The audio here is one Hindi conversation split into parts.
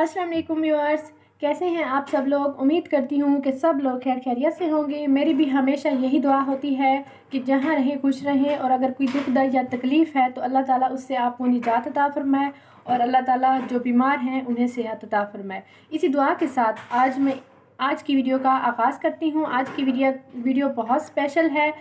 अस्सलाम वालेकुम व्यूअर्स कैसे हैं आप सब लोग उम्मीद करती हूँ कि सब लोग खैर खैरियत से होंगे मेरी भी हमेशा यही दुआ होती है कि जहाँ रहें खुश रहें और अगर कोई दुख दर्द या तकलीफ़ है तो अल्लाह ताला उससे आपको निजात अता फरमाए और अल्लाह ताला जो बीमार हैं उन्हें सेहत अता फरमाए इसी दुआ के साथ आज मैं आज की वीडियो का आगाज़ करती हूँ आज की वीडियो वीडियो बहुत स्पेशल है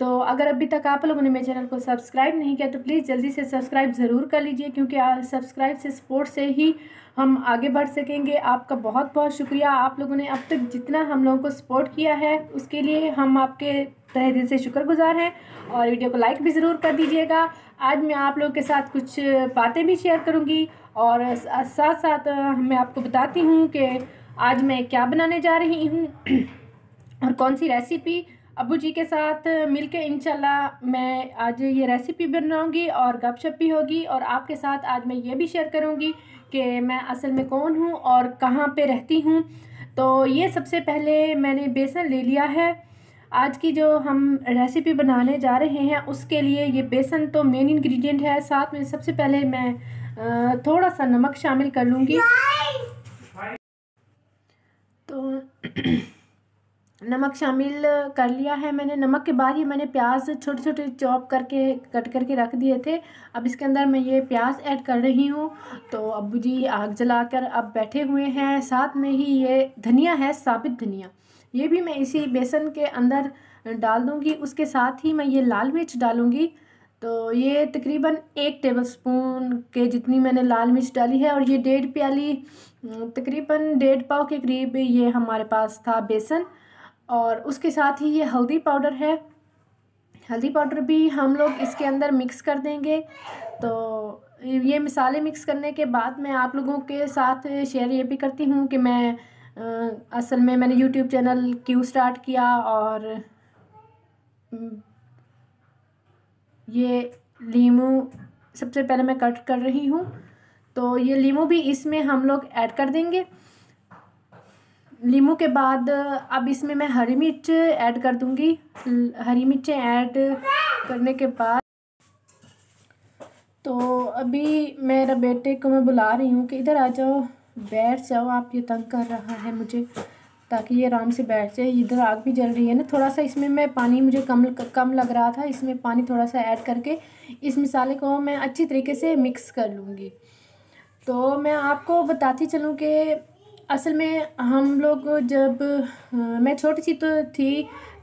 तो अगर अभी तक आप लोगों ने मेरे चैनल को सब्सक्राइब नहीं किया तो प्लीज़ जल्दी से सब्सक्राइब ज़रूर कर लीजिए क्योंकि सब्सक्राइब से सपोर्ट से ही हम आगे बढ़ सकेंगे आपका बहुत बहुत शुक्रिया आप लोगों ने अब तक जितना हम लोगों को सपोर्ट किया है उसके लिए हम आपके तह दिल से शुक्रगुजार हैं और वीडियो को लाइक भी ज़रूर कर दीजिएगा आज मैं आप लोगों के साथ कुछ बातें भी शेयर करूँगी और साथ साथ मैं आपको बताती हूँ कि आज मैं क्या बनाने जा रही हूँ और कौन सी रेसिपी अबू जी के साथ मिलके इनशाला मैं आज ये रेसिपी बनाऊंगी और गपशप भी होगी और आपके साथ आज मैं ये भी शेयर करूंगी कि मैं असल में कौन हूँ और कहाँ पे रहती हूँ तो ये सबसे पहले मैंने बेसन ले लिया है आज की जो हम रेसिपी बनाने जा रहे हैं उसके लिए ये बेसन तो मेन इंग्रेडिएंट है साथ में सबसे पहले मैं थोड़ा सा नमक शामिल कर लूँगी तो नमक शामिल कर लिया है मैंने नमक के बाद ये मैंने प्याज छोटे छोटे चॉप करके कट करके रख दिए थे अब इसके अंदर मैं ये प्याज ऐड कर रही हूँ तो अबू जी आग जलाकर अब बैठे हुए हैं साथ में ही ये धनिया है साबित धनिया ये भी मैं इसी बेसन के अंदर डाल दूँगी उसके साथ ही मैं ये लाल मिर्च डालूँगी तो ये तकरीबन एक टेबल स्पून के जितनी मैंने लाल मिर्च डाली है और ये डेढ़ प्याली तकरीबन डेढ़ पाव के करीब ये हमारे पास था बेसन और उसके साथ ही ये हल्दी पाउडर है हल्दी पाउडर भी हम लोग इसके अंदर मिक्स कर देंगे तो ये मिसाले मिक्स करने के बाद मैं आप लोगों के साथ शेयर ये भी करती हूँ कि मैं आ, असल में मैंने यूट्यूब चैनल क्यों स्टार्ट किया और ये लीमू सबसे पहले मैं कट कर रही हूँ तो ये लीमू भी इसमें हम लोग ऐड कर देंगे लीमू के बाद अब इसमें मैं हरी मिर्च ऐड कर दूंगी हरी मिर्चें ऐड करने के बाद तो अभी मेरे बेटे को मैं बुला रही हूँ कि इधर आ जाओ बैठ जाओ आप ये तंग कर रहा है मुझे ताकि ये आराम से बैठ जाए इधर आग भी जल रही है ना थोड़ा सा इसमें मैं पानी मुझे कम कम लग रहा था इसमें पानी थोड़ा सा ऐड करके इस मसाले को मैं अच्छी तरीके से मिक्स कर लूँगी तो मैं आपको बताती चलूँ कि असल में हम लोग जब मैं छोटी सी तो थी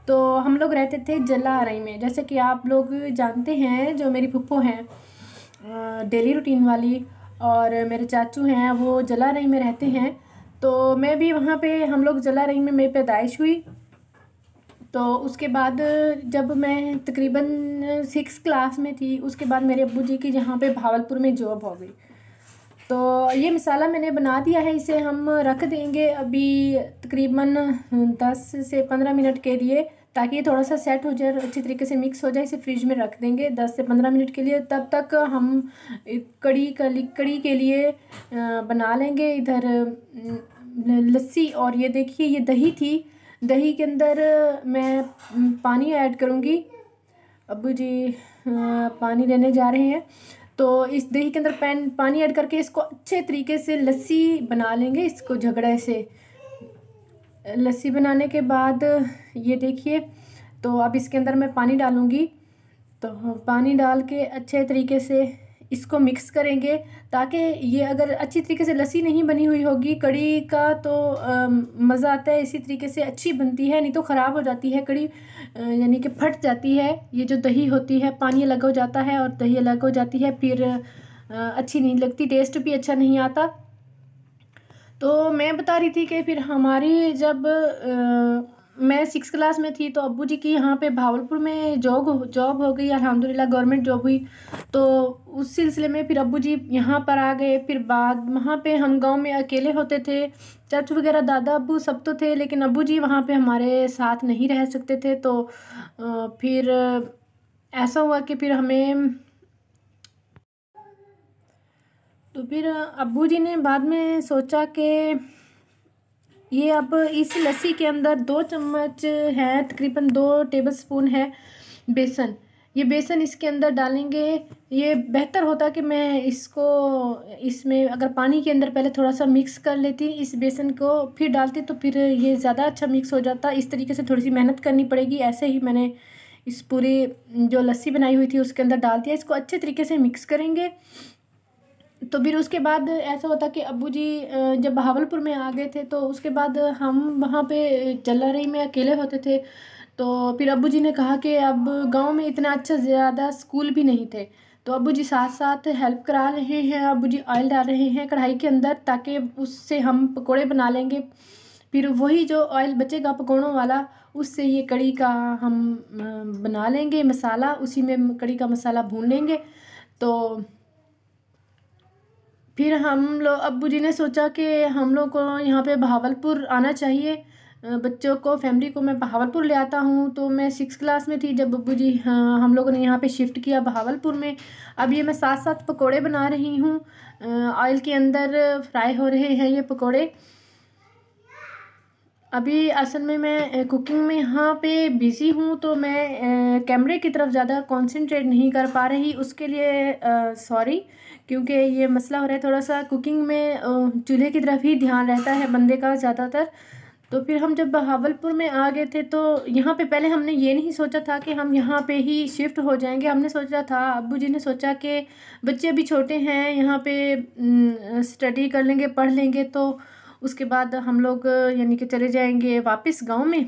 तो हम लोग रहते थे जलाराई में जैसे कि आप लोग जानते हैं जो मेरी फुप्पो हैं डेली रूटीन वाली और मेरे चाचू हैं वो जलाराई में रहते हैं तो मैं भी वहाँ पे हम लोग जलाराई में मेरी पैदाइश हुई तो उसके बाद जब मैं तकरीबन सिक्स क्लास में थी उसके बाद मेरे अबू जी की जहाँ पे भावलपुर में जॉब हो गई तो ये मसाला मैंने बना दिया है इसे हम रख देंगे अभी तकरीबन हम्म, दस से पंद्रह मिनट के लिए ताकि ये थोड़ा सा सेट हो जाए अच्छी तरीके से मिक्स हो जाए इसे फ्रिज में रख देंगे दस से पंद्रह मिनट के लिए तब तक हम कड़ी कली कड़ी के लिए बना लेंगे इधर लस्सी और ये देखिए ये दही थी दही के अंदर मैं हम्म, पानी ऐड करूँगी अबू जी पानी लेने जा रहे हैं तो इस दही के अंदर पैन पानी ऐड करके इसको अच्छे तरीके से लस्सी बना लेंगे इसको झगड़े से लस्सी बनाने के बाद ये देखिए तो अब इसके अंदर मैं पानी डालूँगी तो पानी डाल के अच्छे तरीके से इसको मिक्स करेंगे ताकि ये अगर अच्छी तरीके से लस्सी नहीं बनी हुई होगी कड़ी का तो मज़ा आता है इसी तरीके से अच्छी बनती है नहीं तो ख़राब हो जाती है कड़ी यानी कि फट जाती है ये जो दही होती है पानी अलग हो जाता है और दही अलग हो जाती है फिर अच्छी नहीं लगती टेस्ट भी अच्छा नहीं आता तो मैं बता रही थी कि फिर हमारी जब आ, मैं सिक्स क्लास में थी तो अबू जी की यहाँ पे भावलपुर में जॉब जॉब हो गई अलहमदिल्ला गवर्नमेंट जॉब हुई तो उस सिलसिले में फिर अबू जी यहाँ पर आ गए फिर बाद वहाँ पे हम गांव में अकेले होते थे चर्च वगैरह दादा अबू सब तो थे लेकिन अबू जी वहाँ पे हमारे साथ नहीं रह सकते थे तो फिर ऐसा हुआ कि फिर हमें तो फिर अबू जी ने बाद में सोचा कि ये अब इस लस्सी के अंदर दो चम्मच है तकरीबन दो टेबल स्पून है बेसन ये बेसन इसके अंदर डालेंगे ये बेहतर होता कि मैं इसको इसमें अगर पानी के अंदर पहले थोड़ा सा मिक्स कर लेती इस बेसन को फिर डालती तो फिर ये ज़्यादा अच्छा मिक्स हो जाता इस तरीके से थोड़ी सी मेहनत करनी पड़ेगी ऐसे ही मैंने इस पूरी जो लस्सी बनाई हुई थी उसके अंदर डाल दिया इसको अच्छे तरीके से मिक्स करेंगे तो फिर उसके बाद ऐसा होता कि अबू जी जब बहावलपुर में आ गए थे तो उसके बाद हम वहाँ पे रही में अकेले होते थे तो फिर अबू जी ने कहा कि अब गांव में इतना अच्छा ज़्यादा स्कूल भी नहीं थे तो अबू जी साथ साथ हेल्प करा रहे हैं अबू जी ऑयल डाल रहे हैं कढ़ाई के अंदर ताकि उससे हम पकौड़े बना लेंगे फिर वही जो ऑयल बचेगा पकौड़ों वाला उससे ये कड़ी का हम बना लेंगे मसाला उसी में कड़ी का मसाला भून लेंगे तो फिर हम लोग अबू जी ने सोचा कि हम लोग को यहाँ पे बहावलपुर आना चाहिए बच्चों को फैमिली को मैं बहावलपुर ले आता हूँ तो मैं सिक्स क्लास में थी जब अबू जी हाँ, हम लोगों ने यहाँ पे शिफ्ट किया बहावलपुर में अब ये मैं साथ साथ पकोड़े बना रही हूँ ऑयल के अंदर फ्राई हो रहे हैं ये पकोड़े अभी असल में मैं कुकिंग में यहाँ पे बिज़ी हूँ तो मैं कैमरे की तरफ ज़्यादा कंसंट्रेट नहीं कर पा रही उसके लिए सॉरी क्योंकि ये मसला हो रहा है थोड़ा सा कुकिंग में चूल्हे की तरफ ही ध्यान रहता है बंदे का ज़्यादातर तो फिर हम जब बहावलपुर में आ गए थे तो यहाँ पे पहले हमने ये नहीं सोचा था कि हम यहाँ पे ही शिफ्ट हो जाएंगे हमने सोचा था अबू जी ने सोचा कि बच्चे अभी छोटे हैं यहाँ पे स्टडी कर लेंगे पढ़ लेंगे तो उसके बाद हम लोग यानी कि चले जाएंगे वापस गांव में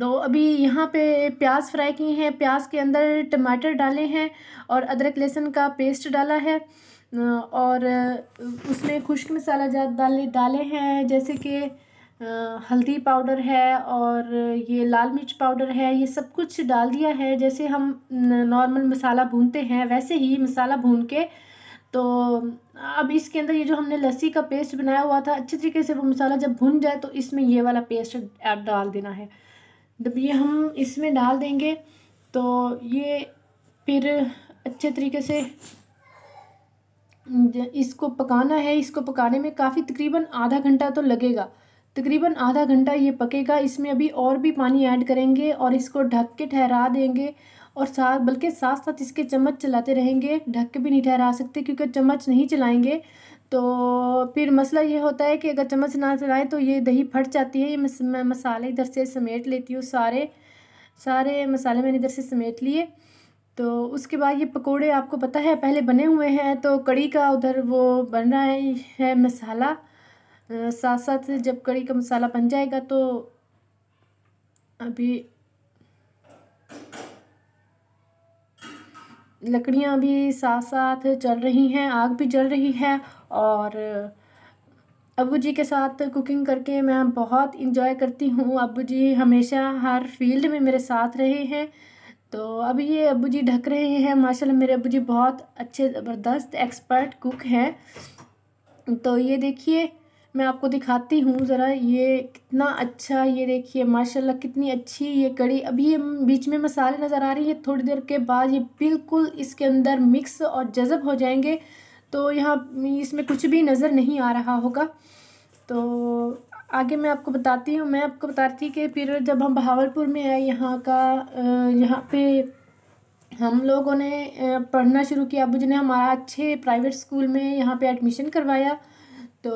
तो अभी यहाँ पे प्याज फ्राई किए हैं प्याज के अंदर टमाटर डाले हैं और अदरक लहसुन का पेस्ट डाला है और उसमें खुश्क मसाला डाले डाले हैं जैसे कि हल्दी पाउडर है और ये लाल मिर्च पाउडर है ये सब कुछ डाल दिया है जैसे हम नॉर्मल मसाला भूनते हैं वैसे ही मसाला भून के तो अब इसके अंदर ये जो हमने लस्सी का पेस्ट बनाया हुआ था अच्छे तरीके से वो मसाला जब भुन जाए तो इसमें ये वाला पेस्ट ऐड डाल देना है जब ये हम इसमें डाल देंगे तो ये फिर अच्छे तरीके से इसको पकाना है इसको पकाने में काफ़ी तकरीबन आधा घंटा तो लगेगा तकरीबन आधा घंटा ये पकेगा इसमें अभी और भी पानी ऐड करेंगे और इसको ढक के ठहरा देंगे और साथ बल्कि साथ साथ इसके चम्मच चलाते रहेंगे ढक के भी नहीं ठहरा सकते क्योंकि चम्मच नहीं चलाएंगे तो फिर मसला ये होता है कि अगर चम्मच ना चलाएं तो ये दही फट जाती है ये मैं मसाले इधर से समेट लेती हूँ सारे सारे मसाले मैंने इधर से समेट लिए तो उसके बाद ये पकोड़े आपको पता है पहले बने हुए हैं तो कड़ी का उधर वो बन रहा है, है मसाला साथ साथ जब कड़ी का मसाला बन जाएगा तो अभी लकड़ियाँ भी साथ साथ जल रही हैं आग भी जल रही है और अबू जी के साथ कुकिंग करके मैं बहुत इंजॉय करती हूँ अबू जी हमेशा हर फील्ड में मेरे साथ रहे हैं तो अभी ये अबू जी ढक रहे हैं माशाल्लाह मेरे अबू जी बहुत अच्छे ज़बरदस्त एक्सपर्ट कुक हैं तो ये देखिए मैं आपको दिखाती हूँ ज़रा ये कितना अच्छा ये देखिए माशाल्लाह कितनी अच्छी ये कड़ी अभी ये बीच में मसाले नज़र आ रही है थोड़ी देर के बाद ये बिल्कुल इसके अंदर मिक्स और जज़ब हो जाएंगे तो यहाँ इसमें कुछ भी नज़र नहीं आ रहा होगा तो आगे मैं आपको बताती हूँ मैं आपको बताती कि फिर जब हम बहावलपुर में आए यहाँ का यहाँ पे हम लोगों ने पढ़ना शुरू किया अबू जी ने हमारा अच्छे प्राइवेट स्कूल में यहाँ पे एडमिशन करवाया तो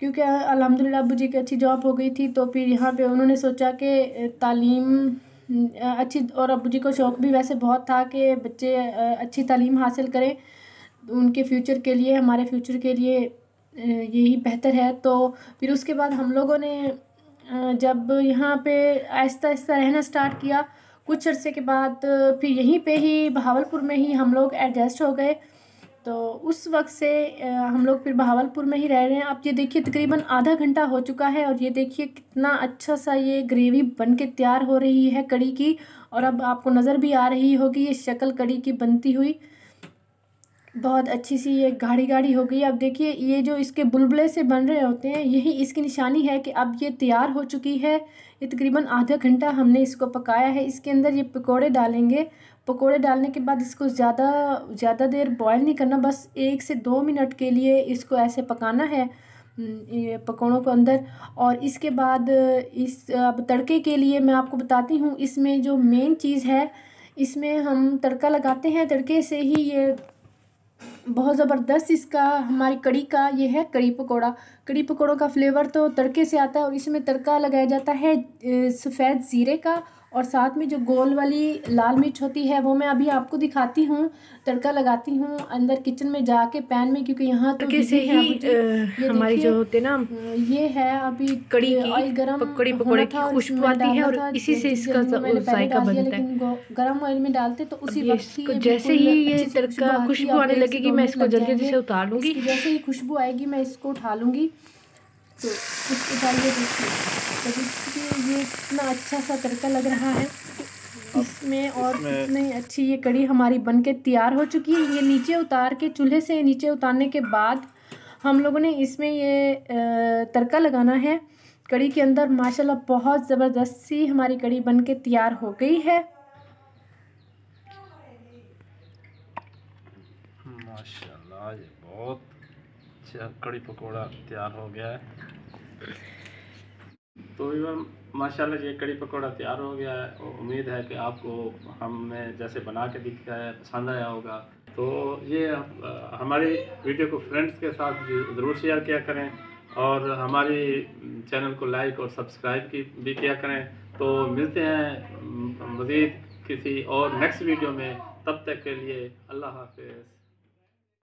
क्योंकि अलहमदिल्ला अबू जी की अच्छी जॉब हो गई थी तो फिर यहाँ पे उन्होंने सोचा कि तालीम अच्छी और अबू जी को शौक़ भी वैसे बहुत था कि बच्चे अच्छी तालीम हासिल करें उनके फ्यूचर के लिए हमारे फ्यूचर के लिए यही बेहतर है तो फिर उसके बाद हम लोगों ने जब यहाँ पे आहिस्ता आहिस्ता रहना स्टार्ट किया कुछ अरसे के बाद फिर यहीं पे ही बहावलपुर में ही हम लोग एडजस्ट हो गए तो उस वक्त से हम लोग फिर बहावलपुर में ही रह रहे हैं आप ये देखिए तकरीबन आधा घंटा हो चुका है और ये देखिए कितना अच्छा सा ये ग्रेवी बन के तैयार हो रही है कड़ी की और अब आपको नज़र भी आ रही होगी ये शक्ल कड़ी की बनती हुई बहुत अच्छी सी ये गाढ़ी गाढ़ी हो गई अब देखिए ये जो इसके बुलबुले से बन रहे होते हैं यही इसकी निशानी है कि अब ये तैयार हो चुकी है ये तकरीबन आधा घंटा हमने इसको पकाया है इसके अंदर ये पकोड़े डालेंगे पकोड़े डालने के बाद इसको ज़्यादा ज़्यादा देर बॉयल नहीं करना बस एक से दो मिनट के लिए इसको ऐसे पकाना है पकौड़ों को अंदर और इसके बाद इस अब तड़के के लिए मैं आपको बताती हूँ इसमें जो मेन चीज़ है इसमें हम तड़का लगाते हैं तड़के से ही ये बहुत ज़बरदस्त इसका हमारी कड़ी का ये है कड़ी पकौड़ा कड़ी पकौड़ों का फ्लेवर तो तड़के से आता है और इसमें तड़का लगाया जाता है सफ़ेद ज़ीरे का और साथ में जो गोल वाली लाल मिर्च होती है वो मैं अभी आपको दिखाती हूँ तड़का लगाती हूँ अंदर किचन में जाके पैन में क्योंकि यहाँ तो कैसे ही हमारी जो होते ना ये है अभी कड़ी ऑयल गरम पकड़ी पकौड़े की खुशबू आती है और इसी से इसका बनता है गरम ऑयल में डालते तो उसी जैसे ही ये तड़का खुशबू आने लगेगी मैं इसको जल्दी जल्दी से उतार लूंगी जैसे ही खुशबू आएगी मैं इसको उठा लूंगी तो बाद ये देखिए ये इतना अच्छा सा तड़का लग रहा है इसमें और इतनी अच्छी ये कड़ी हमारी बन के तैयार हो चुकी है ये नीचे उतार के चूल्हे से नीचे उतारने के बाद हम लोगों ने इसमें ये तड़का लगाना है कड़ी के अंदर माशाल्लाह बहुत ज़बरदस्त सी हमारी कड़ी बन के तैयार हो गई है माशाल्लाह ये बहुत अच्छा कड़ी पकौड़ा तैयार हो गया है तो इवन माशाल्लाह ये कड़ी पकौड़ा तैयार हो गया है उम्मीद है कि आपको हमने जैसे बना के दिखाया है पसंद आया होगा तो ये हमारी वीडियो को फ्रेंड्स के साथ ज़रूर शेयर किया करें और हमारी चैनल को लाइक और सब्सक्राइब की भी किया करें तो मिलते हैं मज़ीद किसी और नेक्स्ट वीडियो में तब तक के लिए अल्लाह हाफिज़